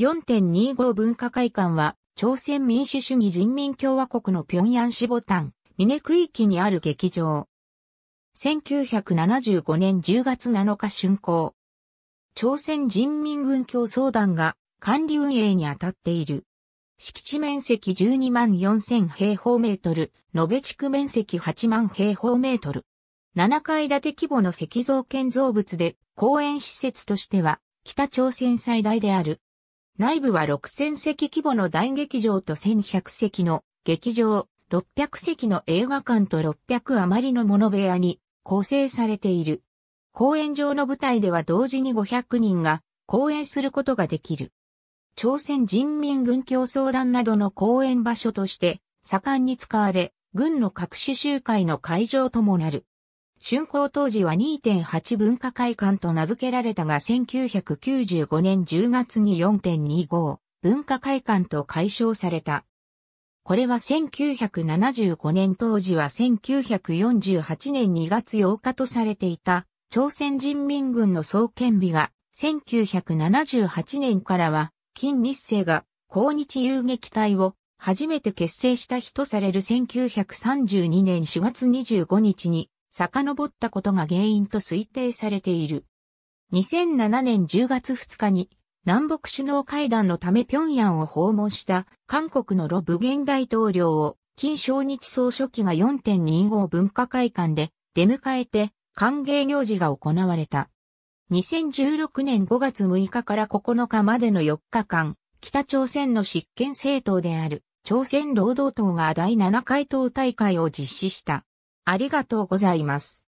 4.25文化会館は、朝鮮民主主義人民共和国の平壌市ボタン、峰区域にある劇場。1975年10月7日竣工。朝鮮人民軍協争団が管理運営に当たっている。敷地面積12万4000平方メートル、延べ地区面積8万平方メートル。7階建て規模の石造建造物で、公園施設としては、北朝鮮最大である。内部は6000席規模の大劇場と1100席の劇場、600席の映画館と600余りの物部屋に構成されている。公演場の舞台では同時に500人が公演することができる。朝鮮人民軍協相団などの公演場所として盛んに使われ、軍の各種集会の会場ともなる。竣工当時は2.8文化会館と名付けられたが1995年10月に4.25文化会館と解消された。これは1975年当時は1948年2月8日とされていた朝鮮人民軍の創建日が1978年からは金日成が抗日遊撃隊を初めて結成した日とされる1932年4月25日に遡ったことが原因と推定されている。2007年10月2日に南北首脳会談のため平壌を訪問した韓国のロブゲン大統領を金正日総書記が4.25文化会館で出迎えて歓迎行事が行われた。2016年5月6日から9日までの4日間、北朝鮮の執権政党である朝鮮労働党が第7回党大会を実施した。ありがとうございます。